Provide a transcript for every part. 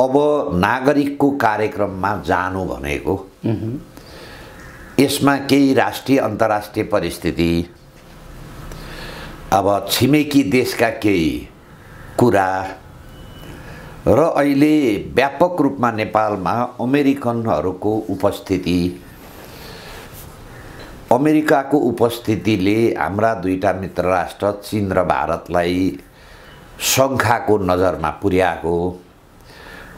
अब नागरिकको कार्यक्रममा जानु भनेको यसमा केही राष्ट्रिय अन्तर्राष्ट्रिय परिस्थिति अब छिमेकी देशका केही कुरा र अहिले व्यापक रूपमा नेपालमा अमेरिकनहरूको उपस्थिति अमेरिकाको उपस्थितिले हाम्रा दुईवटा मित्र राष्ट्र चिन र भारतलाई शङ्खाको नजरमा पुर्याएको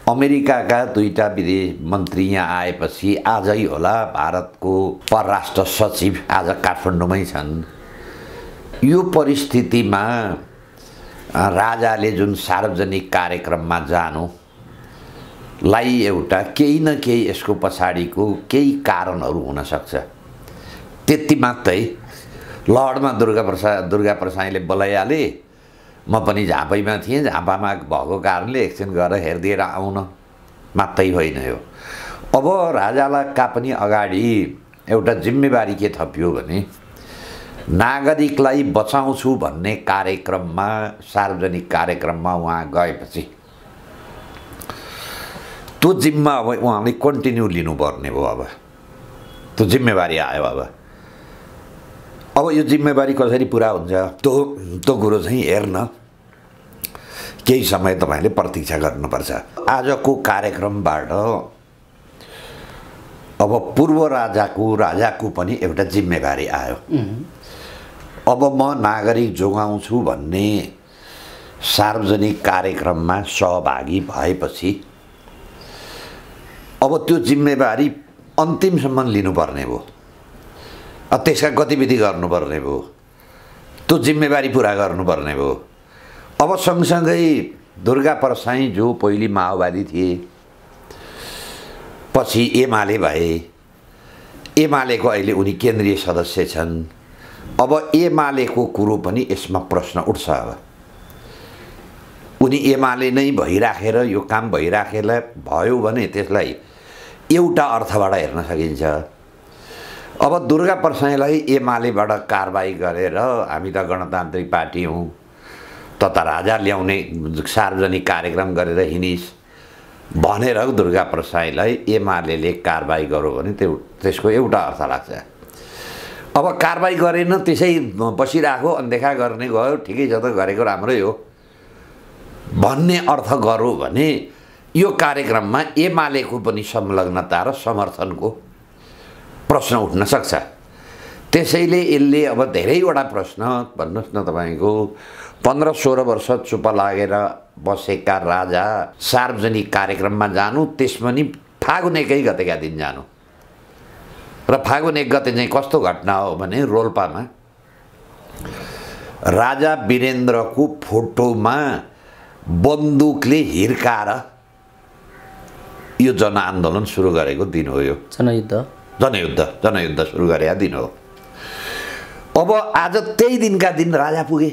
अमेरिकाका दुईवटा विदेश मन्त्री यहाँ आएपछि आजै होला भारतको परराष्ट्र सचिव आज काठमाडौँमै छन् यो परिस्थितिमा राजाले जुन सार्वजनिक कार्यक्रममा जानुलाई एउटा केही न केही यसको पछाडिको केही कारणहरू हुनसक्छ त्यति मात्रै लहरमा दुर्गा प्रसा दुर्गा प्रसाईले बोलाइहाले म पनि झापैमा थिएँ झापामा भएको कारणले एकछिन गएर हेरिदिएर आउन मात्रै होइन यो अब का पनि अगाडि एउटा जिम्मेवारी के थपियो भने नागरिकलाई बचाउँछु भन्ने कार्यक्रममा सार्वजनिक कार्यक्रममा उहाँ गएपछि त्यो जिम्मा अब उहाँले कन्टिन्यू लिनुपर्ने भयो अब त्यो जिम्मेवारी आयो अब अब यो जिम्मेवारी कसरी पुरा हुन्छ त्यो त्यो कुरो चाहिँ हेर्न केही समय तपाईँले प्रतीक्षा गर्नुपर्छ आजको कार्यक्रमबाट अब पूर्व राजाको राजाको पनि एउटा जिम्मेवारी आयो अब म नागरिक जोगाउँछु भन्ने सार्वजनिक कार्यक्रममा सहभागी भएपछि अब त्यो जिम्मेवारी अन्तिमसम्म लिनुपर्ने भयो त्यसका गतिविधि गर्नुपर्ने भयो त्यो जिम्मेवारी पुरा गर्नुपर्ने भयो अब सँगसँगै दुर्गा परसाई जो पहिले माओवादी थिए पछि एमाले भए एमालेको अहिले उनी केन्द्रीय सदस्य छन् अब एमालेको कुरो पनि यसमा प्रश्न उठ्छ अब उनी एमाले नै भइराखेर यो काम भइराखेर भयो भने त्यसलाई एउटा अर्थबाट हेर्न सकिन्छ अब दुर्गा प्रसाईलाई एमालेबाट कारवाही गरेर हामी त गणतान्त्रिक पार्टी हौँ राजा ल्याउने सार्वजनिक कार्यक्रम गरेर हिँडिस् भनेर दुर्गा प्रसाईलाई एमाले कारवाही गर्यो भने त्यो त्यसको एउटा अर्थ लाग्छ अब कारवाही गरेन त्यसै बसिरहेको अनदेखा गर्ने गयो ठिकै छ त गरेको राम्रै हो भन्ने अर्थ गरौँ भने यो कार्यक्रममा एमालेको पनि संलग्नता र समर्थनको प्रश्न उठ्न सक्छ त्यसैले यसले अब धेरैवटा प्रश्न भन्नुहोस् न तपाईँको पन्ध्र सोह्र वर्ष चुप लागेर बसेका राजा सार्वजनिक कार्यक्रममा जानु त्यस पनि फागुन एकै गतेका दिन जानु र फागुन एक गते चाहिँ कस्तो घटना हो भने रोल्पामा राजा वीरेन्द्रको फोटोमा बन्दुकले हिर्काएर यो जनआन्दोलन सुरु गरेको दिन हो यो जनयुद्ध जनयुद्ध जनयुद्ध सुरु गरेका दिन हो अब आज त्यही दिनका दिन राजा पुगे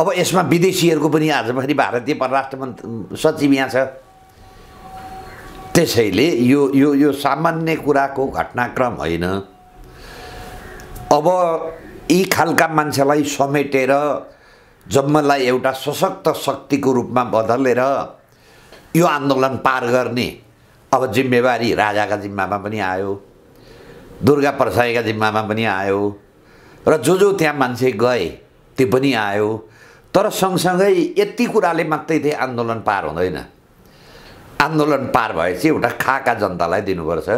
अब यसमा विदेशीहरूको पनि आज फेरि भारतीय परराष्ट्र मन्त्री सचिव यहाँ छ त्यसैले यो यो यो सामान्य कुराको घटनाक्रम होइन अब यी खालका मान्छेलाई समेटेर जम्मलाई एउटा सशक्त शक्तिको रूपमा बदलेर यो आन्दोलन पार गर्ने अब जिम्मेवारी राजाका जिम्मामा पनि आयो दुर्गा प्रसाईका जिम्मामा पनि आयो र जो जो त्यहाँ मान्छे गए त्यो पनि आयो तर सँगसँगै यति कुराले मात्रै त्यही आन्दोलन पार हुँदैन आन्दोलन पार भएपछि एउटा खाका जनतालाई दिनुपर्छ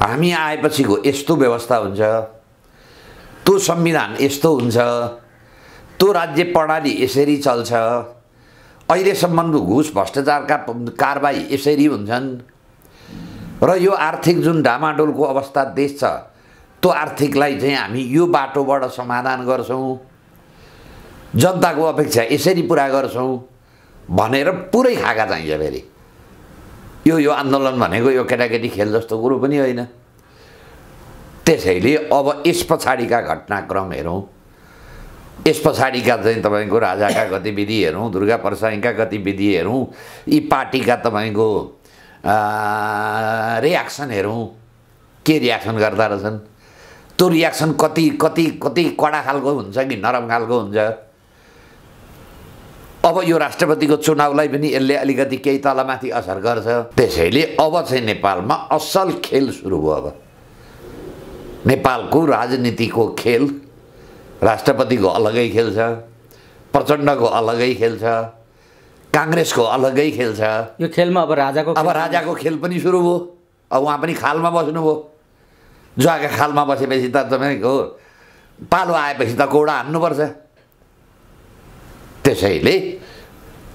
हामी आएपछिको यस्तो व्यवस्था हुन्छ त्यो संविधान यस्तो हुन्छ त्यो राज्य प्रणाली यसरी चल्छ अहिलेसम्मको घुस भ्रष्टाचारका कारबाही यसरी हुन्छन् र यो आर्थिक जुन ढामाडोलको अवस्था देश छ त्यो आर्थिकलाई चाहिँ हामी यो बाटोबाट समाधान गर्छौँ जनताको अपेक्षा यसरी पुरा गर्छौँ भनेर पुरै खाका चाहिन्छ फेरि यो यो आन्दोलन भनेको यो केटाकेटी खेल जस्तो कुरो पनि होइन त्यसैले अब यस पछाडिका घटनाक्रम हेरौँ यस पछाडिका चाहिँ तपाईँको राजाका गतिविधि हेरौँ दुर्गा प्रसाईका गतिविधि हेरौँ यी पार्टीका तपाईँको रियाक्सन हेरौँ के रियाक्सन गर्दा रहेछन् त्यो रियाक्सन कति कति कति कडा खालको हुन्छ कि नरम खालको हुन्छ अब यो राष्ट्रपतिको चुनावलाई पनि यसले अलिकति केही तलमाथि असर गर्छ त्यसैले अब चाहिँ नेपालमा असल खेल सुरु भयो अब नेपालको राजनीतिको खेल राष्ट्रपतिको अलगै खेल छ प्रचण्डको अलगै खेल छ काङ्ग्रेसको अलगै खेल छ यो खेलमा अब राजाको अब राजाको खेल पनि सुरु भयो अब उहाँ पनि खालमा बस्नुभयो जुवाका खालमा बसेपछि त तपाईँको पालो आएपछि त घोडा हान्नुपर्छ त्यसैले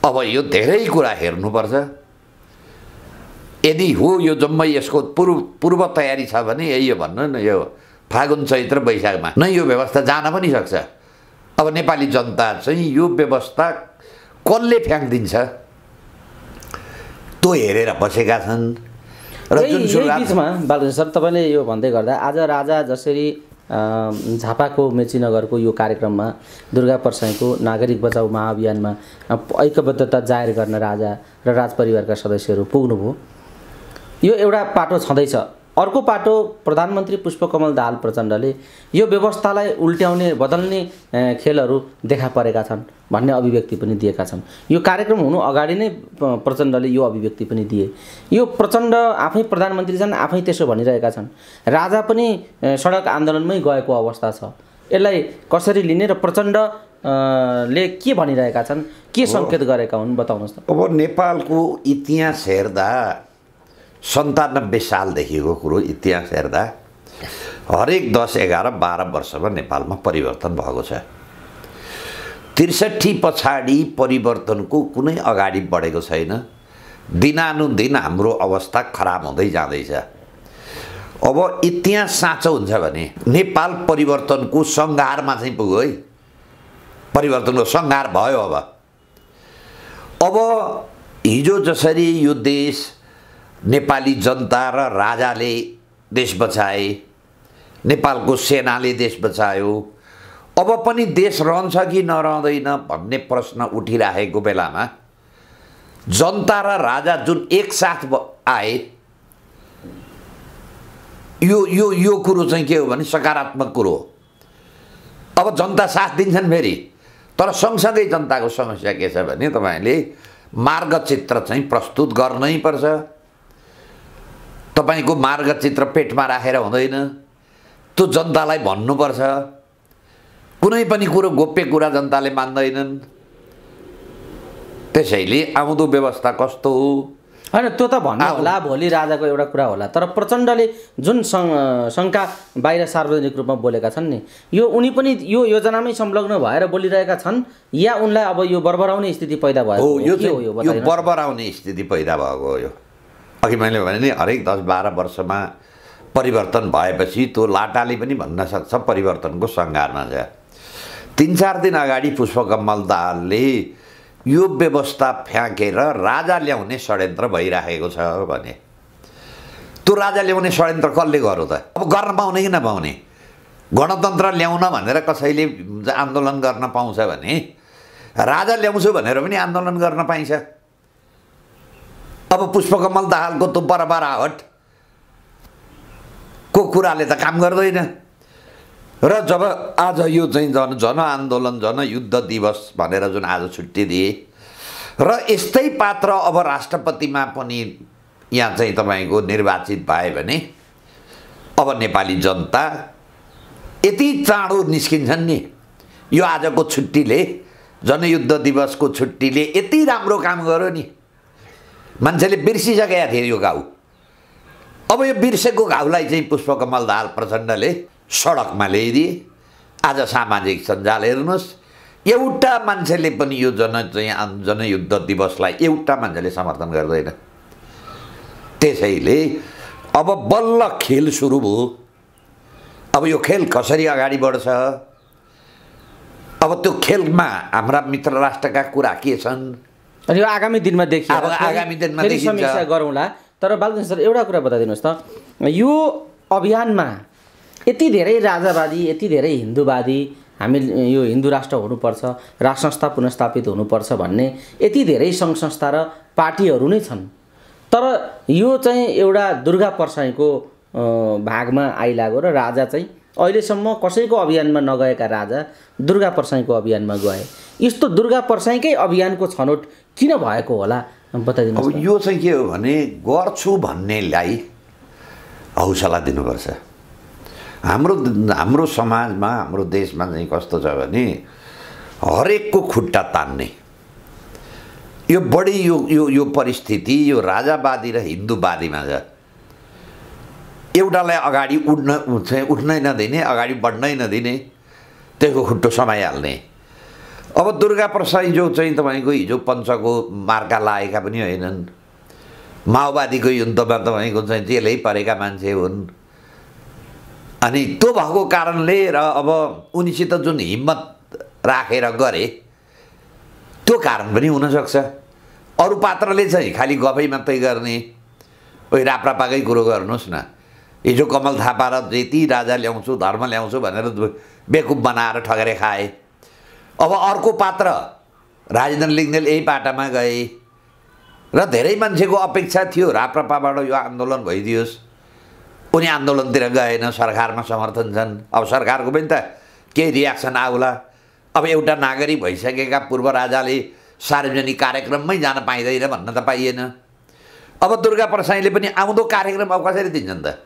अब यो धेरै कुरा हेर्नुपर्छ यदि हो यो जम्मै यसको पूर्व पूर्व तयारी छ भने यही यो भन्नु न यो फागुन चैत्र वैशाखमा नै यो व्यवस्था जान पनि सक्छ अब नेपाली जनता चाहिँ यो व्यवस्था कसले फ्याँकिदिन्छ त्यो हेरेर बसेका छन् र जुन सुरुवातमा बालकृष्ण सर तपाईँले यो भन्दै गर्दा आज राजा जसरी झापाको मेचीनगरको यो कार्यक्रममा दुर्गा परसाईको नागरिक बचाउ महाअभियानमा ऐक्यबद्धता जाहेर गर्न राजा र राजपरिवारका सदस्यहरू पुग्नुभयो यो एउटा पाटो छँदैछ अर्को पाटो प्रधानमन्त्री पुष्पकमल दाहाल प्रचण्डले यो व्यवस्थालाई उल्ट्याउने बदल्ने खेलहरू देखा परेका छन् भन्ने अभिव्यक्ति पनि दिएका छन् यो कार्यक्रम हुनु अगाडि नै प्रचण्डले यो अभिव्यक्ति पनि दिए यो प्रचण्ड आफै प्रधानमन्त्री छन् आफै त्यसो भनिरहेका छन् राजा पनि सडक आन्दोलनमै गएको अवस्था छ यसलाई कसरी लिने र प्रचण्ड ले के भनिरहेका छन् के सङ्केत गरेका हुन् बताउनुहोस् त अब नेपालको इतिहास हेर्दा सन्तानब्बे सालदेखिको कुरो इतिहास हेर्दा हरेक दस एघार बाह्र वर्षमा नेपालमा परिवर्तन भएको छ त्रिसठी पछाडि परिवर्तनको कुनै अगाडि बढेको छैन दिनानुदिन हाम्रो अवस्था खराब हुँदै जाँदैछ अब इतिहास साँचो हुन्छ भने नेपाल परिवर्तनको सङ्घारमा चाहिँ पुग्यो है परिवर्तनको सङ्घार भयो अब अब हिजो जसरी यो देश नेपाली जनता र राजाले देश बचाए नेपालको सेनाले देश बचायो अब पनि देश रहन्छ कि नरहँदैन भन्ने प्रश्न उठिराखेको बेलामा जनता र राजा जुन एकसाथ आए यो यो यो कुरो चाहिँ के हो भने सकारात्मक कुरो हो अब जनता साथ दिन्छन् फेरि तर सँगसँगै जनताको समस्या के छ भने तपाईँले मार्गचित्र चाहिँ प्रस्तुत गर्नै पर्छ तपाईँको मार्गचित्र पेटमा राखेर हुँदैन त्यो जनतालाई भन्नुपर्छ कुनै पनि कुरो गोप्य कुरा जनताले मान्दैनन् त्यसैले आउँदो व्यवस्था कस्तो हो होइन त्यो त भन्नु होला भोलि राजाको एउटा कुरा होला तर प्रचण्डले जुन शङ्का बाहिर सार्वजनिक रूपमा बोलेका छन् नि यो उनी पनि यो योजनामै संलग्न भएर बोलिरहेका छन् या उनलाई अब यो बर्बराउने स्थिति पैदा भयो यो बर्बराउने स्थिति पैदा भएको हो यो अघि मैले भने नि हरेक दस बाह्र वर्षमा परिवर्तन भएपछि त्यो लाटाले पनि भन्न सक्छ परिवर्तनको सङ्घारमा छ तिन चार दिन अगाडि पुष्पकमल दाहालले यो व्यवस्था फ्याँकेर राजा ल्याउने षड्यन्त्र भइराखेको छ भने त्यो राजा ल्याउने षड्यन्त्र कसले गर्यो त अब गर्न पाउने कि नपाउने गणतन्त्र ल्याउन भनेर कसैले आन्दोलन गर्न पाउँछ भने राजा ल्याउँछु भनेर पनि आन्दोलन गर्न पाइन्छ अब पुष्पकमल दाहालको त बरबराहट को कुराले त काम गर्दैन र जब आज यो चाहिँ जन जनआन्दोलन जनयुद्ध दिवस भनेर जुन आज छुट्टी दिए र यस्तै पात्र अब राष्ट्रपतिमा पनि यहाँ चाहिँ तपाईँको निर्वाचित भए भने अब नेपाली जनता यति चाँडो निस्किन्छन् नि यो आजको छुट्टीले जनयुद्ध दिवसको छुट्टीले यति राम्रो काम गर्यो नि मान्छेले बिर्सिसकेका थिए यो घाउ अब यो बिर्सेको घाउलाई चाहिँ पुष्पकमल दाल प्रचण्डले सडकमा ल्याइदिए आज सामाजिक सञ्जाल हेर्नुहोस् एउटा मान्छेले पनि यो जन चाहिँ जनयुद्ध दिवसलाई एउटा मान्छेले समर्थन गर्दैन त्यसैले अब बल्ल खेल सुरु भयो अब यो खेल कसरी अगाडि बढ्छ अब त्यो खेलमा हाम्रा मित्र राष्ट्रका कुरा के छन् यो आगामी दिनमा देखियो आगामी दिनमा समीक्षा गरौँला तर बालकृष्ण सर एउटा कुरा बताइदिनुहोस् त यो अभियानमा यति धेरै राजावादी यति धेरै हिन्दूवादी हामी यो हिन्दू राष्ट्र हुनुपर्छ राष्ट्र संस्था पुनस्थापित हुनुपर्छ भन्ने यति धेरै सङ्घ संस्था र पार्टीहरू नै छन् तर यो चाहिँ एउटा दुर्गा परसाईको भागमा आइलाग्यो र राजा चाहिँ अहिलेसम्म कसैको अभियानमा नगएका राजा दुर्गा परसाईको अभियानमा गए यस्तो दुर्गा परसाईकै अभियानको छनौट किन भएको होला बताइदिनु अब यो चाहिँ के हो भने गर्छु भन्नेलाई हौसला दिनुपर्छ हाम्रो हाम्रो समाजमा हाम्रो देशमा चाहिँ कस्तो छ भने हरेकको खुट्टा तान्ने यो बढी यो यो यो परिस्थिति यो राजावादी र हिन्दूवादीमा छ एउटालाई अगाडि उठ्न चाहिँ उठ्नै नदिने अगाडि बढ्नै नदिने त्यसको खुट्टो समाइहाल्ने अब दुर्गा प्रसाई जो चाहिँ तपाईँको हिजो पञ्चको मार्का लागेका पनि होइनन् माओवादीको युद्धमा तपाईँको चाहिँ जेलै परेका मान्छे हुन् अनि त्यो भएको कारणले र अब उनीसित जुन हिम्मत राखेर गरे त्यो कारण पनि हुनसक्छ अरू पात्रले चाहिँ खालि गफै मात्रै गर्ने ओइ राप्रापाकै कुरो गर्नुहोस् न हिजो कमल थापा र जेति राजा ल्याउँछु धर्म ल्याउँछु भनेर बेकुब बनाएर ठगेर खाए अब अर्को पात्र राजेन्द्र लिङ्गेल यही पाटामा गए र धेरै मान्छेको अपेक्षा थियो राप्रपाबाट यो आन्दोलन भइदियोस् उनी आन्दोलनतिर गएन सरकारमा समर्थन छन् अब सरकारको पनि त केही रियाक्सन आउला अब एउटा नागरिक भइसकेका पूर्व राजाले सार्वजनिक कार्यक्रममै जान पाइँदैन भन्न त पाइएन अब दुर्गा प्रसाईले पनि आउँदो कार्यक्रम अब कसरी दिन्छन् त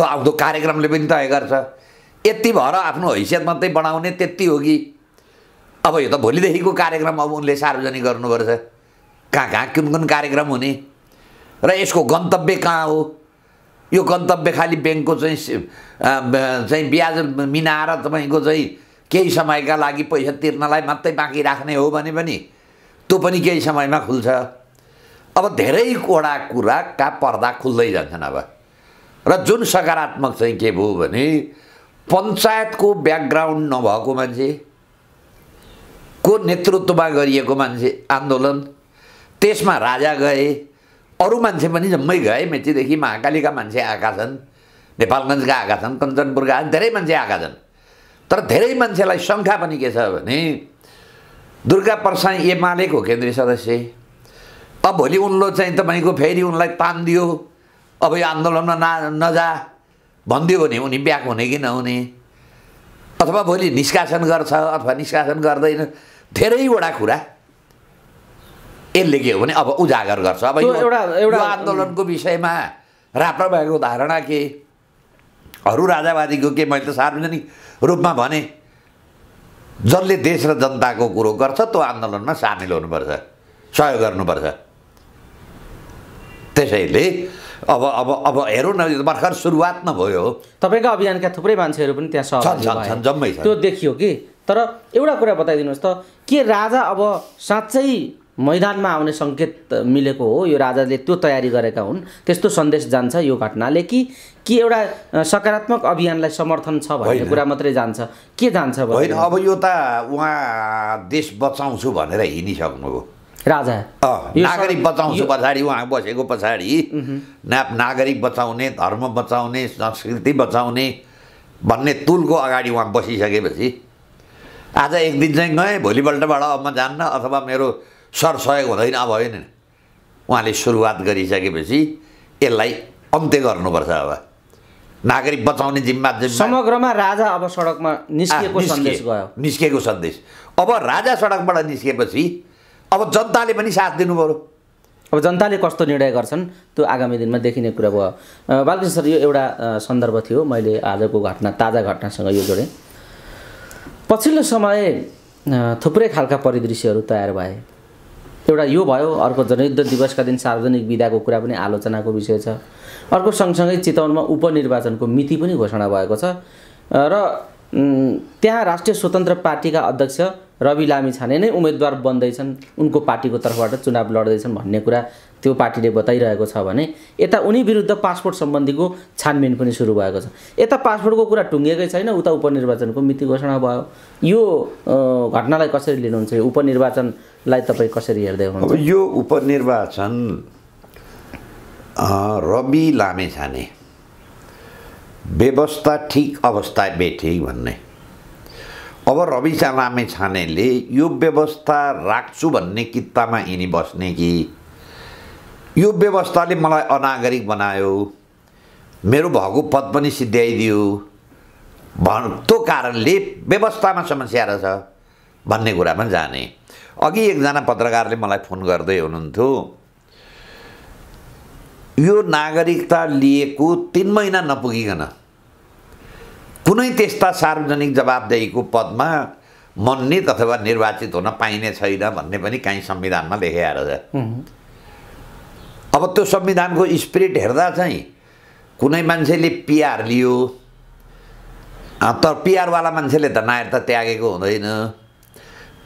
त्यो आउँदो कार्यक्रमले पनि तय गर्छ यति भएर आफ्नो हैसियत मात्रै बढाउने त्यति हो कि अब यो त भोलिदेखिको कार्यक्रम अब उनले सार्वजनिक गर्नुपर्छ कहाँ कहाँ कुन कुन कार्यक्रम हुने र यसको गन्तव्य कहाँ हो यो गन्तव्य खालि ब्याङ्कको चाहिँ चाहिँ ब्याज मिनाएर तपाईँको चाहिँ केही समयका लागि पैसा तिर्नलाई मात्रै बाँकी राख्ने हो भने पनि त्यो पनि केही समयमा खुल्छ अब धेरैवटा कुराका पर्दा खुल्दै जान्छन् अब र जुन सकारात्मक चाहिँ के भयो भने पञ्चायतको ब्याकग्राउन्ड नभएको मान्छे को नेतृत्वमा गरिएको मान्छे आन्दोलन त्यसमा राजा गए अरू मान्छे पनि जम्मै गए मेचीदेखि महाकालीका मान्छे आएका छन् नेपालगञ्जका आएका छन् कञ्चनपुरका धेरै मान्छे आएका छन् तर धेरै मान्छेलाई शङ्खा पनि के छ भने दुर्गा प्रसाई एमालेको केन्द्रीय सदस्य अब भोलि उनले चाहिँ तपाईँको फेरि उनलाई तान दियो अब यो आन्दोलनमा ना नजा भनिदियो भने उनी ब्याक हुने कि नहुने अथवा भोलि निष्कासन गर्छ अथवा निष्कासन गर्दैन धेरैवटा कुरा यसले के हो भने अब उजागर गर्छ अब एउटा आन्दोलनको विषयमा राप्र भएको धारणा के अरू राजावादीको के मैले त सार्वजनिक रूपमा भने जसले देश र जनताको कुरो गर्छ त्यो आन्दोलनमा सामेल हुनुपर्छ सहयोग गर्नुपर्छ त्यसैले अब अब अब हेरौँ न भर्खर सुरुवात नै भयो तपाईँका अभियानका थुप्रै मान्छेहरू पनि त्यहाँ छन् जम्मै त्यो देखियो कि तर एउटा कुरा बताइदिनुहोस् त के राजा अब साँच्चै मैदानमा आउने सङ्केत मिलेको हो यो राजाले त्यो तयारी गरेका हुन् त्यस्तो सन्देश जान्छ यो घटनाले कि कि एउटा सकारात्मक अभियानलाई समर्थन छ भन्ने कुरा मात्रै जान्छ के जान्छ होइन अब यो त उहाँ देश बचाउँछु भनेर हिँडिसक्नुभयो राजा नागरिक बचाउँछु पछाडि उहाँ बसेको पछाडि ना नागरिक बचाउने धर्म बचाउने संस्कृति बचाउने भन्ने तुलको अगाडि उहाँ बसिसकेपछि आज एक दिन चाहिँ गएँ भोलिपल्टबाट अब म जान्न अथवा मेरो सर सहयोग हुँदैन अब होइन उहाँले सुरुवात गरिसकेपछि यसलाई अन्त्य गर्नुपर्छ अब नागरिक बचाउने जिम्मा समग्रमा राजा अब सडकमा निस्किएको सन्देश गयो निस्किएको सन्देश अब राजा सडकबाट निस्किएपछि अब जनताले पनि साथ दिनु पऱ्यो अब जनताले कस्तो निर्णय गर्छन् त्यो आगामी दिनमा देखिने कुरा भयो बालकृष्ण सर यो एउटा सन्दर्भ थियो मैले आजको घटना ताजा घटनासँग यो जोडेँ पछिल्लो समय थुप्रै खालका परिदृश्यहरू तयार भए एउटा यो भयो अर्को जनयुद्ध दिवसका दिन सार्वजनिक विधाको कुरा पनि आलोचनाको विषय छ अर्को सँगसँगै चितवनमा उपनिर्वाचनको मिति पनि घोषणा भएको छ र त्यहाँ राष्ट्रिय स्वतन्त्र पार्टीका अध्यक्ष रवि लामी छाने नै उम्मेदवार बन्दैछन् उनको पार्टीको तर्फबाट चुनाव लड्दैछन् भन्ने कुरा त्यो पार्टीले बताइरहेको छ भने यता उनी विरुद्ध पासपोर्ट सम्बन्धीको छानबिन पनि सुरु भएको छ यता पासपोर्टको कुरा टुङ्गेकै छैन उता उपनिर्वाचनको मिति घोषणा भयो यो घटनालाई कसरी लिनुहुन्छ यो उपनिर्वाचनलाई तपाईँ कसरी हेर्दै हुनुहुन्छ यो उपनिर्वाचन रवि लामेछाने व्यवस्था ठिक अवस्था बेठिक भन्ने अब रविशा लामे छानेले यो व्यवस्था राख्छु भन्ने कितामा यिनी बस्ने कि यो व्यवस्थाले मलाई अनागरिक बनायो मेरो भएको पद पनि सिद्ध्याइदियो भन् त्यो कारणले व्यवस्थामा समस्या रहेछ भन्ने कुरामा जाने अघि एकजना पत्रकारले मलाई फोन गर्दै हुनुहुन्थ्यो यो नागरिकता लिएको तिन महिना नपुगिकन कुनै त्यस्ता सार्वजनिक जवाबदेहीको पदमा मन्नित अथवा निर्वाचित हुन पाइने छैन भन्ने पनि काहीँ संविधानमा लेखेर छ अब त्यो संविधानको स्पिरिट हेर्दा चाहिँ कुनै मान्छेले पिआर लियो तर पिआरवाला मान्छेले त नायर त त्यागेको हुँदैन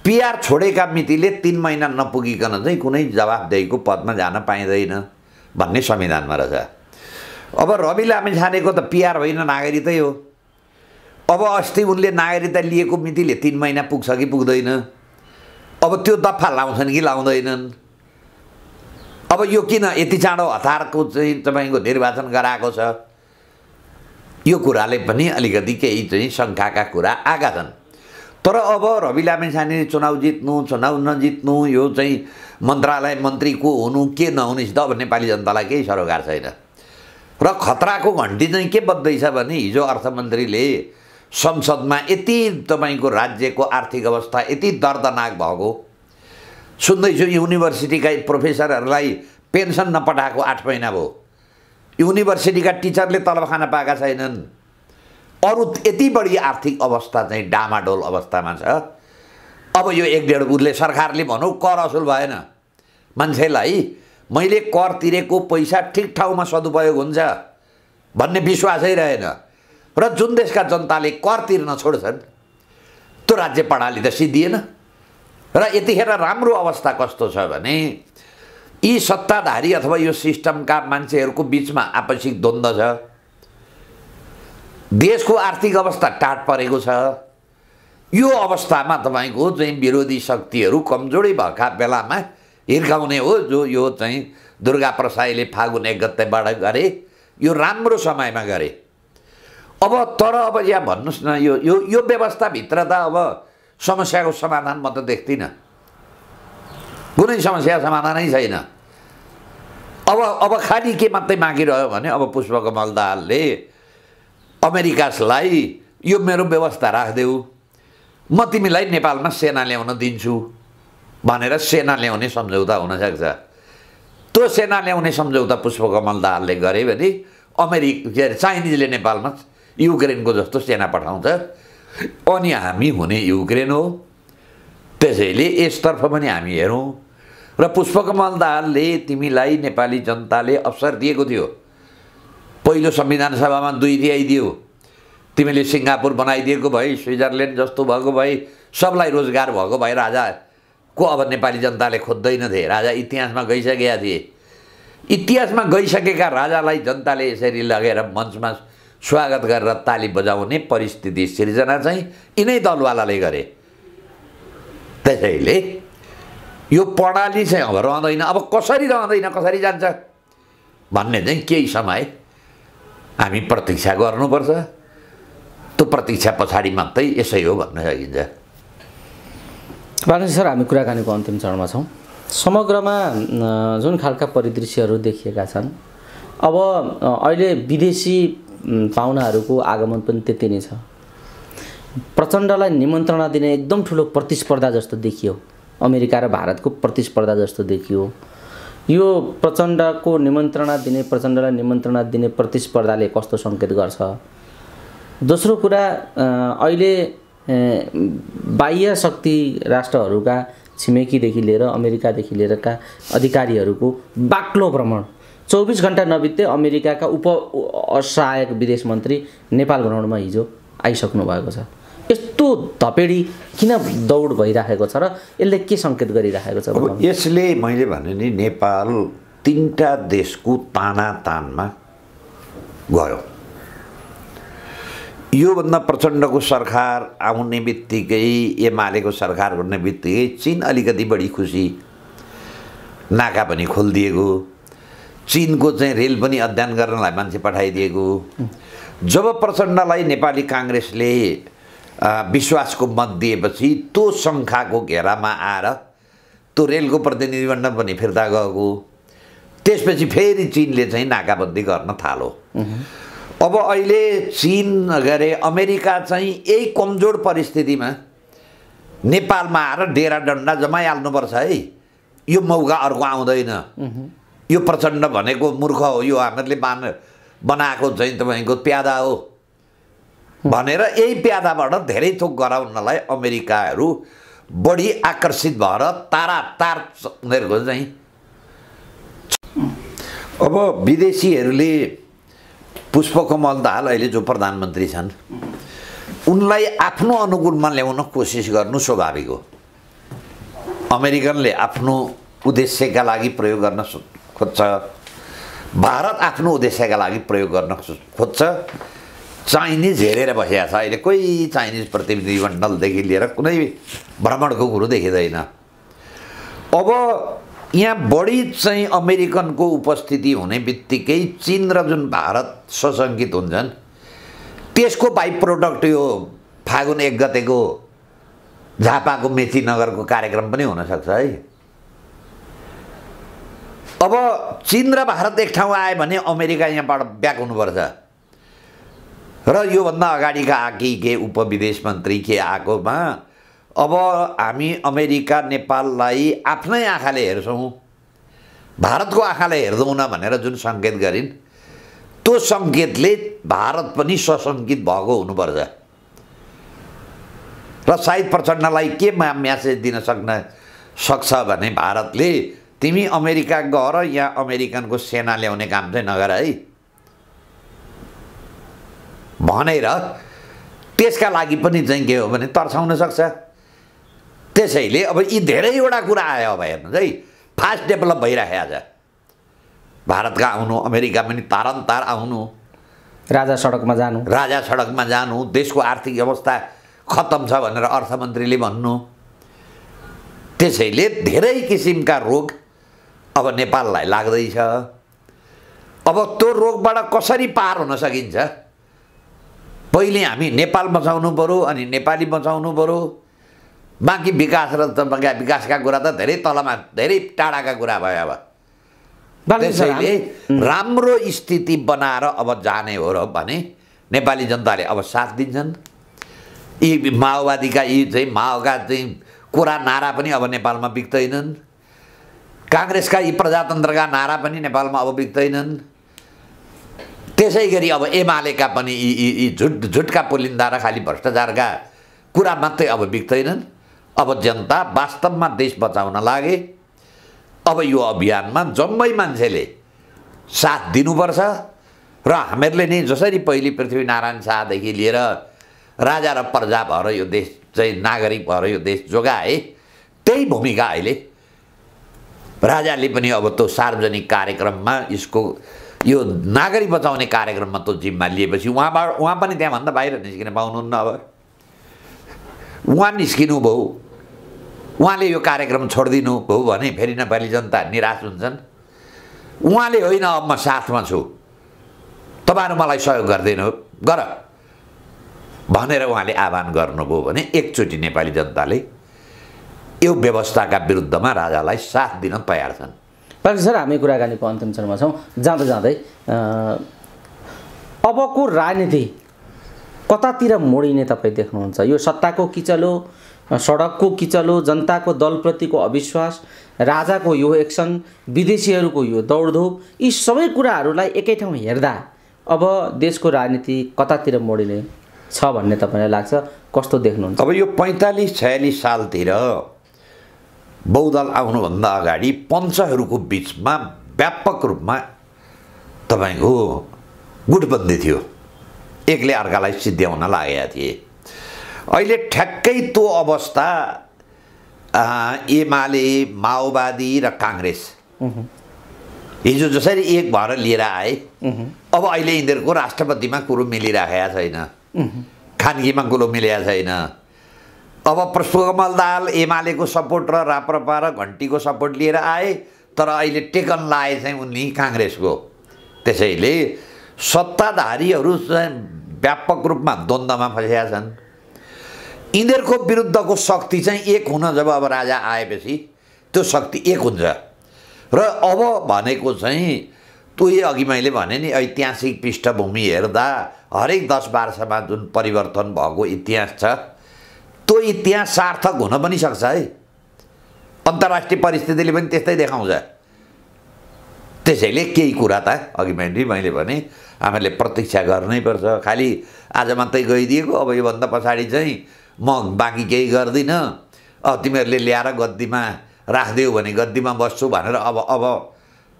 पिआर छोडेका मितिले तिन महिना नपुगिकन चाहिँ कुनै जवाबदेहीको पदमा जान पाइँदैन भन्ने संविधानमा रहेछ अब रवि लामिछानेको त पिआर होइन नागरिकै हो अब अस्ति उनले नागरिकता लिएको मितिले तिन महिना पुग्छ कि पुग्दैन अब त्यो दफा लाउँछन् कि लाउँदैनन् अब यो किन यति चाँडो हतारको चाहिँ तपाईँको निर्वाचन गराएको छ यो कुराले पनि अलिकति केही चाहिँ शङ्काका कुरा आएका छन् तर अब रवि लामेछाने चुनाव जित्नु चुनाव नजित्नु यो चाहिँ मन्त्रालय मन्त्री को हुनु के नहुनेछ त अब नेपाली जनतालाई केही सरोकार छैन र खतराको घन्टी चाहिँ के बद्दैछ भने हिजो अर्थमन्त्रीले संसदमा यति तपाईँको राज्यको आर्थिक अवस्था यति दर्दनाक भएको सुन्दैछु युनिभर्सिटीका प्रोफेसरहरूलाई पेन्सन नपठाएको आठ महिना भयो युनिभर्सिटीका टिचरले तलब खाना पाएका छैनन् अरू यति बढी आर्थिक अवस्था चाहिँ डामाडोल अवस्थामा छ अब यो एक डेढ उसले सरकारले भनौँ कर असुल भएन मान्छेलाई मैले कर तिरेको पैसा ठिक ठाउँमा सदुपयोग हुन्छ भन्ने विश्वासै रहेन र जुन देशका जनताले कर तिर्न छोड्छन् त्यो राज्य प्रणाली त सिद्धिएन र यतिखेर राम्रो अवस्था कस्तो छ भने यी सत्ताधारी अथवा यो सिस्टमका मान्छेहरूको बिचमा आपसिक द्वन्द्व छ देशको आर्थिक अवस्था टाट परेको छ यो अवस्थामा तपाईँको चाहिँ विरोधी शक्तिहरू कमजोरी भएका बेलामा हिर्काउने हो जो यो चाहिँ दुर्गा प्रसाईले फागुन एक गतेबाट गरे यो राम्रो समयमा गरे अब तर अब यहाँ भन्नुहोस् न यो यो यो व्यवस्थाभित्र त अब समस्याको समाधान म त देख्दिनँ कुनै समस्या समाधानै छैन अब अब खालि के मात्रै मागिरह्यो भने अब पुष्पकमल दाहालले अमेरिकासलाई यो मेरो व्यवस्था राखिदेऊ म तिमीलाई नेपालमा सेना ल्याउन दिन्छु भनेर सेना ल्याउने सम्झौता हुनसक्छ त्यो सेना ल्याउने सम्झौता पुष्पकमल दाहालले गरे भने अमेरिक के अरे चाइनिजले नेपालमा युक्रेनको जस्तो सेना पठाउँछ अनि हामी हुने युक्रेन हो त्यसैले यसतर्फ पनि हामी हेरौँ र पुष्पकमल दाहालले तिमीलाई नेपाली जनताले अवसर दिएको थियो पहिलो संविधान सभामा दुई दिइदियो तिमीले सिङ्गापुर बनाइदिएको भए स्विजरल्यान्ड जस्तो भएको भए सबलाई रोजगार भएको भए को अब नेपाली जनताले खोज्दैनथे राजा इतिहासमा गइसकेका थिए इतिहासमा गइसकेका राजालाई जनताले यसरी लगेर मञ्चमा स्वागत गरेर ताली बजाउने परिस्थिति सिर्जना चाहिँ यिनै दलवालाले गरे त्यसैले यो प्रणाली चाहिँ अब रहँदैन अब कसरी रहँदैन कसरी जान्छ भन्ने चाहिँ केही समय हामी प्रतीक्षा गर्नुपर्छ त्यो प्रतीक्षा पछाडि मात्रै यसै हो भन्न सकिन्छ बालजी सर हामी कुराकानीको अन्तिम चरणमा छौँ समग्रमा जुन खालका परिदृश्यहरू देखिएका छन् अब अहिले विदेशी पाहुनाहरूको आगमन पनि त्यति नै छ प्रचण्डलाई निमन्त्रणा दिने एकदम ठुलो प्रतिस्पर्धा जस्तो देखियो अमेरिका र भारतको प्रतिस्पर्धा जस्तो देखियो यो प्रचण्डको निमन्त्रणा दिने प्रचण्डलाई निमन्त्रणा दिने प्रतिस्पर्धाले कस्तो सङ्केत गर्छ दोस्रो कुरा अहिले बाह्य शक्ति राष्ट्रहरूका छिमेकीदेखि लिएर अमेरिकादेखि लिएरका अधिकारीहरूको बाक्लो भ्रमण चौबिस घन्टा नबित्दै अमेरिकाका उप सहायक विदेश मन्त्री नेपाल भ्रमणमा हिजो आइसक्नु भएको छ यस्तो धपेडी किन दौड भइराखेको छ र यसले के सङ्केत गरिराखेको छ यसले मैले भने नि नेपाल तिनवटा देशको ताना तानमा गयो योभन्दा प्रचण्डको सरकार आउने बित्तिकै एमालेको सरकार भन्ने बित्तिकै चिन अलिकति बढी खुसी नाका पनि खोलिदिएको चिनको चाहिँ रेल पनि अध्ययन गर्नलाई मान्छे पठाइदिएको जब प्रचण्डलाई नेपाली काङ्ग्रेसले विश्वासको मत दिएपछि त्यो शङ्खाको घेरामा आएर त्यो रेलको प्रतिनिधिमण्डल पनि फिर्ता गएको त्यसपछि फेरि चिनले चाहिँ नाकाबन्दी गर्न थालो अब अहिले चिन के अरे अमेरिका चाहिँ यही कमजोर परिस्थितिमा नेपालमा आएर डेरा डन्डा जमाइहाल्नुपर्छ है यो मौका अर्को आउँदैन यो प्रचण्ड भनेको मूर्ख हो यो हामीहरूले मान बनाएको चाहिँ तपाईँको प्यादा हो भनेर यही प्यादाबाट धेरै थोक गराउनलाई अमेरिकाहरू बढी आकर्षित भएर तारा तार उनीहरूको चाहिँ अब विदेशीहरूले पुष्पकमल दाहाल अहिले जो प्रधानमन्त्री छन् उनलाई आफ्नो अनुकूलमा ल्याउन कोसिस गर्नु स्वाभाविक हो अमेरिकनले आफ्नो उद्देश्यका लागि प्रयोग गर्न खोज्छ भारत आफ्नो उद्देश्यका लागि प्रयोग गर्न खोज्छ चाइनिज हेरेर बसिया छ अहिले कोही चाइनिज प्रतिनिधिमण्डलदेखि लिएर कुनै भ्रमणको कुरो देखिँदैन अब यहाँ बढी चाहिँ अमेरिकनको उपस्थिति हुने बित्तिकै चिन र जुन भारत सशङ्कित हुन्छन् त्यसको बाई प्रोडक्ट यो फागुन एक गतेको झापाको मेची नगरको कार्यक्रम पनि हुनसक्छ है अब चिन र भारत एक ठाउँ आयो भने अमेरिका यहाँबाट ब्याक हुनुपर्छ र योभन्दा अगाडिका आएकी के उपविदेश मन्त्री के आएकोमा अब हामी अमेरिका नेपाललाई आफ्नै आँखाले हेर्छौँ भारतको आँखाले हेर्दैनौँ भनेर जुन सङ्केत गरिन् त्यो सङ्केतले भारत पनि सशङ्कित भएको हुनुपर्छ र सायद प्रचण्डलाई के म्यासेज दिन सक्न सक्छ भने भारतले तिमी अमेरिका गर या अमेरिकनको सेना ल्याउने काम चाहिँ नगर है भनेर त्यसका लागि पनि चाहिँ के हो भने तर्साउन सक्छ त्यसैले अब यी धेरैवटा कुरा आयो अब हेर्नुहोस् है फास्ट डेभलप भइरहेको छ भारतका आउनु अमेरिका पनि तारन तार आउनु राजा सडकमा जानु राजा सडकमा जानु देशको आर्थिक अवस्था खत्तम छ भनेर अर्थमन्त्रीले भन्नु त्यसैले धेरै किसिमका रोग अब नेपाललाई लाग्दैछ अब त्यो रोगबाट कसरी पार हुन सकिन्छ पहिले हामी नेपाल बचाउनु पऱ्यो अनि नेपाली बचाउनु पऱ्यो बाँकी विकास र विकासका कुरा त धेरै तलमा धेरै टाढाका कुरा भयो अब त्यसैले राम्रो स्थिति बनाएर अब जाने हो र भने नेपाली जनताले अब साथ दिन्छन् यी माओवादीका यी चाहिँ माओका चाहिँ कुरा नारा पनि अब नेपालमा बिक्दैनन् काङ्ग्रेसका यी प्रजातन्त्रका नारा पनि नेपालमा अब बिक्दैनन् त्यसै गरी अब एमालेका पनि यी यी झुट झुटका पोलिन्दा र खालि भ्रष्टाचारका कुरा मात्रै अब बिक्दैनन् अब जनता वास्तवमा देश बचाउन लागे अब यो अभियानमा जम्मै मान्छेले साथ दिनुपर्छ र हामीहरूले नै जसरी पहिले पृथ्वीनारायण शाहदेखि लिएर राजा र प्रजा भएर यो देश चाहिँ नागरिक भएर यो देश जोगाए त्यही भूमिका अहिले राजाले पनि अब त्यो सार्वजनिक कार्यक्रममा यसको यो नागरिक बचाउने कार्यक्रममा त्यो जिम्मा लिएपछि उहाँबाट उहाँ पनि त्यहाँभन्दा बाहिर निस्किन पाउनुहुन्न अब उहाँ निस्किनु भयो उहाँले यो कार्यक्रम छोडिदिनु भयो भने फेरि नेपाली जनता निराश हुन्छन् उहाँले होइन अब म साथमा छु तपाईँहरू मलाई सहयोग गरिदिनु गर भनेर उहाँले आह्वान गर्नुभयो भने एकचोटि नेपाली जनताले यो व्यवस्थाका विरुद्धमा राजालाई साथ दिन तयार छन् सर हामी कुराकानीको अन्तिम चरणमा छौँ जाँदा जाँदै अबको राजनीति कतातिर मोडिने तपाईँ देख्नुहुन्छ यो सत्ताको किचलो सडकको किचलो जनताको दलप्रतिको अविश्वास राजाको यो एक्सन विदेशीहरूको यो दौडधुप यी सबै कुराहरूलाई एकै ठाउँ हेर्दा अब देशको राजनीति कतातिर मोडिने छ भन्ने तपाईँलाई लाग्छ कस्तो देख्नुहुन्छ अब यो पैँतालिस छयालिस सालतिर बहुदल आउनुभन्दा अगाडि पञ्चहरूको बिचमा व्यापक रूपमा तपाईँको गुटबन्दी थियो एकले अर्कालाई सिद्ध्याउन लागेका थिए अहिले ठ्याक्कै त्यो अवस्था एमाले माओवादी र काङ्ग्रेस हिजो जसरी एक भएर लिएर आए अब अहिले यिनीहरूको राष्ट्रपतिमा कुरो मिलिराखेका छैन खानगीमा कुरो मिलेका छैन अब पुष्पकमल दाल एमालेको सपोर्ट र राप्रपा र घन्टीको सपोर्ट लिएर आए तर अहिले टेकन लाए चाहिँ उनी काङ्ग्रेसको त्यसैले सत्ताधारीहरू चाहिँ व्यापक रूपमा द्वन्द्वमा फँसेका छन् यिनीहरूको विरुद्धको शक्ति चाहिँ एक हुन जब अब राजा आएपछि त्यो शक्ति एक हुन्छ र अब भनेको चाहिँ त्यही अघि मैले भने नि ऐतिहासिक पृष्ठभूमि हेर्दा हरेक दस वर्षमा जुन परिवर्तन भएको इतिहास छ त्यो इतिहास सार्थक हुन पनि सक्छ है अन्तर्राष्ट्रिय परिस्थितिले पनि त्यस्तै देखाउँछ त्यसैले केही कुरा त अघि मेन्डी मैले भने हामीहरूले प्रतीक्षा गर्नै पर्छ खालि आज मात्रै गइदिएको अब योभन्दा पछाडि चाहिँ म बाँकी केही गर्दिनँ अब तिमीहरूले ल्याएर गद्दीमा राखिदेऊ भने गद्दीमा बस्छु भनेर अब अब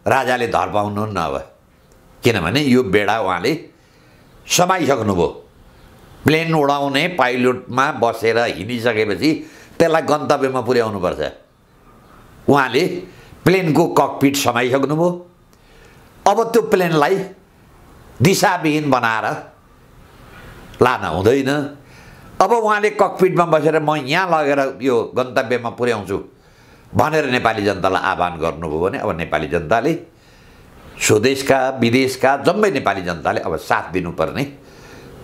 राजाले धर्पाउनुहुन्न अब किनभने यो बेडा उहाँले समाइसक्नुभयो प्लेन उडाउने पाइलटमा बसेर हिँडिसकेपछि त्यसलाई गन्तव्यमा पुर्याउनुपर्छ उहाँले प्लेनको ककपिट समाइसक्नुभयो अब त्यो प्लेनलाई दिशाविहीन बनाएर लान हुँदैन अब उहाँले ककपिटमा बसेर म यहाँ लगेर यो गन्तव्यमा पुर्याउँछु भनेर नेपाली जनतालाई आह्वान गर्नुभयो भने अब नेपाली जनताले स्वदेशका विदेशका जम्मै नेपाली जनताले अब साथ दिनुपर्ने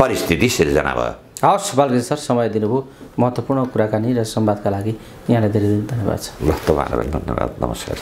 परिस्थिति सिर्जना भयो हवस् बालकृष्ण सर समय दिनुभयो महत्त्वपूर्ण कुराकानी र संवादका लागि यहाँलाई धेरै धेरै धन्यवाद छ ल तपाईँहरूलाई धन्यवाद नमस्कार